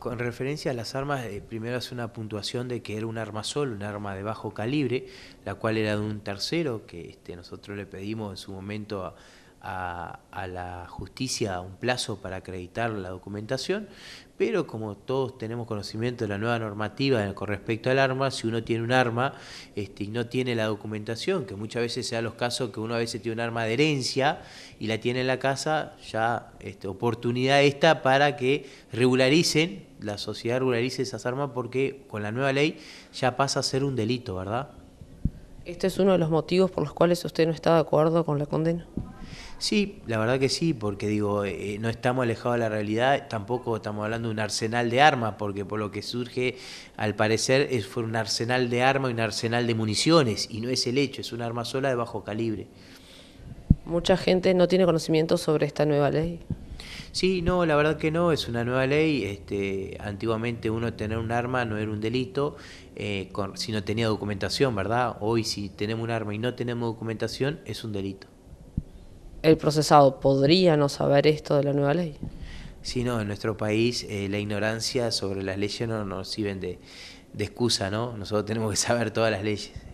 Con referencia a las armas, eh, primero hace una puntuación de que era un arma solo, un arma de bajo calibre, la cual era de un tercero, que este, nosotros le pedimos en su momento a, a, la justicia un plazo para acreditar la documentación, pero como todos tenemos conocimiento de la nueva normativa con respecto al arma, si uno tiene un arma este, y no tiene la documentación, que muchas veces sea los casos que uno a veces tiene un arma de herencia y la tiene en la casa, ya este, oportunidad esta para que regularicen, la sociedad regularice esas armas porque con la nueva ley ya pasa a ser un delito, ¿verdad? Este es uno de los motivos por los cuales usted no está de acuerdo con la condena. Sí, la verdad que sí, porque digo, eh, no estamos alejados de la realidad, tampoco estamos hablando de un arsenal de armas, porque por lo que surge, al parecer, es, fue un arsenal de armas y un arsenal de municiones, y no es el hecho, es un arma sola de bajo calibre. Mucha gente no tiene conocimiento sobre esta nueva ley. Sí, no, la verdad que no, es una nueva ley. Este, antiguamente uno tener un arma no era un delito eh, si no tenía documentación, ¿verdad? Hoy si tenemos un arma y no tenemos documentación es un delito el procesado podría no saber esto de la nueva ley. Sí, no, en nuestro país eh, la ignorancia sobre las leyes no nos sirven de, de excusa, ¿no? Nosotros tenemos que saber todas las leyes.